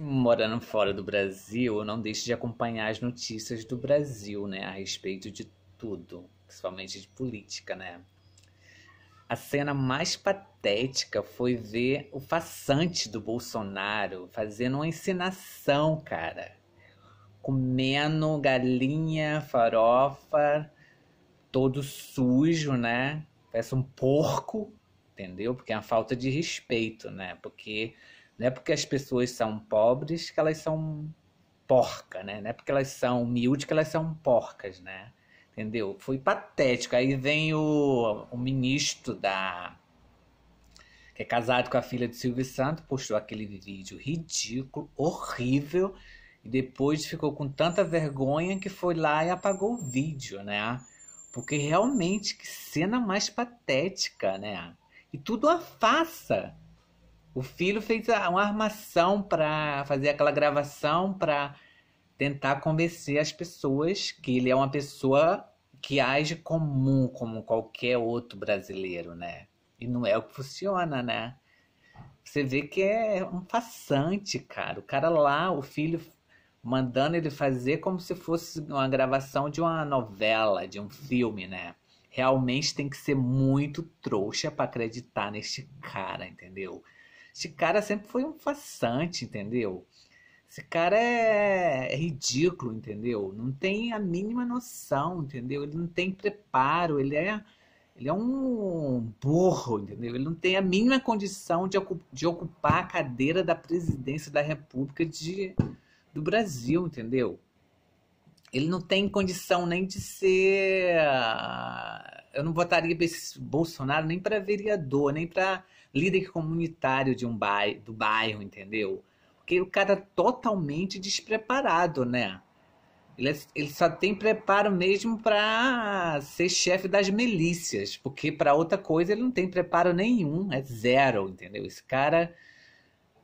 morando fora do Brasil, não deixe de acompanhar as notícias do Brasil, né, a respeito de tudo, principalmente de política, né? A cena mais patética foi ver o façante do Bolsonaro fazendo uma encenação, cara. Comendo galinha, farofa, todo sujo, né? Parece um porco, entendeu? Porque é uma falta de respeito, né? Porque não é porque as pessoas são pobres que elas são porca, né? Não é porque elas são humildes que elas são porcas, né? Entendeu? Foi patético. Aí vem o, o ministro da que é casado com a filha de Silvio Santos, postou aquele vídeo ridículo, horrível, e depois ficou com tanta vergonha que foi lá e apagou o vídeo, né? Porque realmente que cena mais patética, né? E tudo a faça. O filho fez uma armação para fazer aquela gravação para tentar convencer as pessoas que ele é uma pessoa que age comum como qualquer outro brasileiro, né? E não é o que funciona, né? Você vê que é um façante, cara. O cara lá, o filho mandando ele fazer como se fosse uma gravação de uma novela, de um filme, né? Realmente tem que ser muito trouxa para acreditar neste cara, entendeu? Esse cara sempre foi um façante, entendeu? Esse cara é, é ridículo, entendeu? Não tem a mínima noção, entendeu? Ele não tem preparo, ele é ele é um burro, entendeu? Ele não tem a mínima condição de, de ocupar a cadeira da presidência da República de, do Brasil, entendeu? Ele não tem condição nem de ser eu não votaria para esse Bolsonaro nem para vereador, nem para líder comunitário de um bairro, do bairro, entendeu? Porque o cara é totalmente despreparado, né? Ele, é, ele só tem preparo mesmo para ser chefe das milícias, porque para outra coisa ele não tem preparo nenhum, é zero, entendeu? Esse cara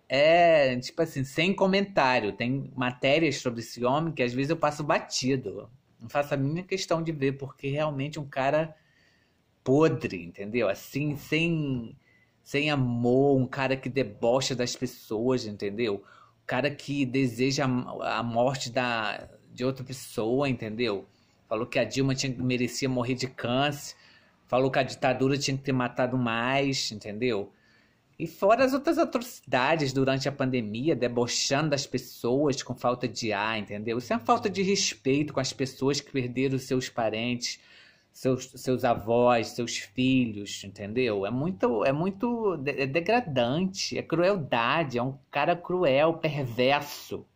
é, tipo assim, sem comentário. Tem matérias sobre esse homem que às vezes eu passo batido. Não faço a mínima questão de ver, porque realmente um cara podre, entendeu? Assim, sem, sem amor, um cara que debocha das pessoas, entendeu? Um cara que deseja a, morte da, de outra pessoa, entendeu? Falou que a Dilma tinha, merecia morrer de câncer, falou que a ditadura tinha que ter matado mais, entendeu? E fora as outras atrocidades durante a pandemia, debochando das pessoas com falta de ar, entendeu? Isso é uma falta de respeito com as pessoas que perderam seus parentes, seus, seus avós, seus filhos, entendeu? É muito, é muito é degradante, é crueldade, é um cara cruel, perverso.